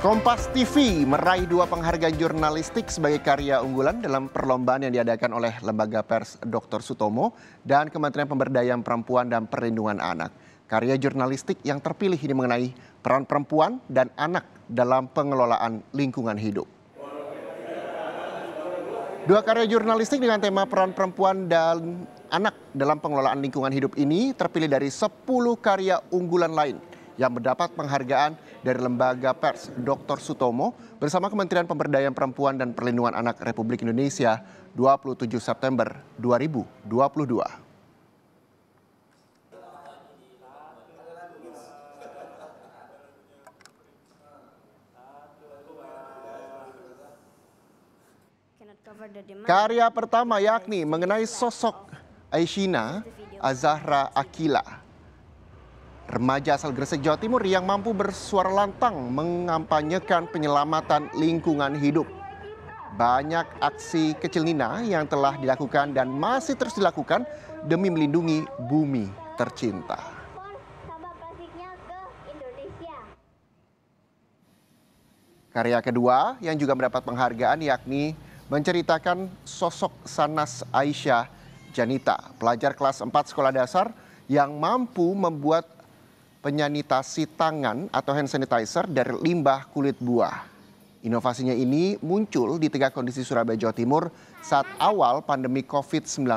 Kompas TV meraih dua penghargaan jurnalistik sebagai karya unggulan dalam perlombaan yang diadakan oleh Lembaga Pers Dr. Sutomo dan Kementerian Pemberdayaan Perempuan dan Perlindungan Anak. Karya jurnalistik yang terpilih ini mengenai peran perempuan dan anak dalam pengelolaan lingkungan hidup. Dua karya jurnalistik dengan tema peran perempuan dan anak dalam pengelolaan lingkungan hidup ini terpilih dari 10 karya unggulan lain yang mendapat penghargaan dari Lembaga Pers Dr. Sutomo bersama Kementerian Pemberdayaan Perempuan dan Perlindungan Anak Republik Indonesia 27 September 2022. Karya pertama yakni mengenai sosok Aishina Azahra Akila Remaja asal Gresik, Jawa Timur yang mampu bersuara lantang mengampanyekan penyelamatan lingkungan hidup. Banyak aksi kecil Nina yang telah dilakukan dan masih terus dilakukan demi melindungi bumi tercinta. Karya kedua yang juga mendapat penghargaan yakni menceritakan sosok Sanas Aisyah Janita, pelajar kelas 4 sekolah dasar yang mampu membuat penyanitasi tangan atau hand sanitizer dari limbah kulit buah. Inovasinya ini muncul di tengah kondisi Surabaya, Jawa Timur saat awal pandemi COVID-19.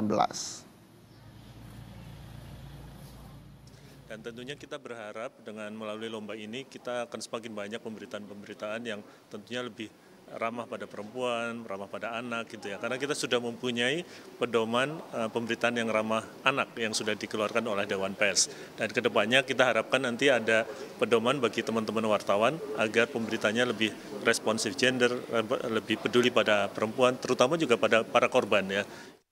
Dan tentunya kita berharap dengan melalui lomba ini kita akan semakin banyak pemberitaan-pemberitaan yang tentunya lebih ramah pada perempuan, ramah pada anak gitu ya. Karena kita sudah mempunyai pedoman uh, pemberitaan yang ramah anak yang sudah dikeluarkan oleh Dewan Pers. Dan kedepannya kita harapkan nanti ada pedoman bagi teman-teman wartawan agar pemberitanya lebih responsif gender, eh, lebih peduli pada perempuan, terutama juga pada para korban ya.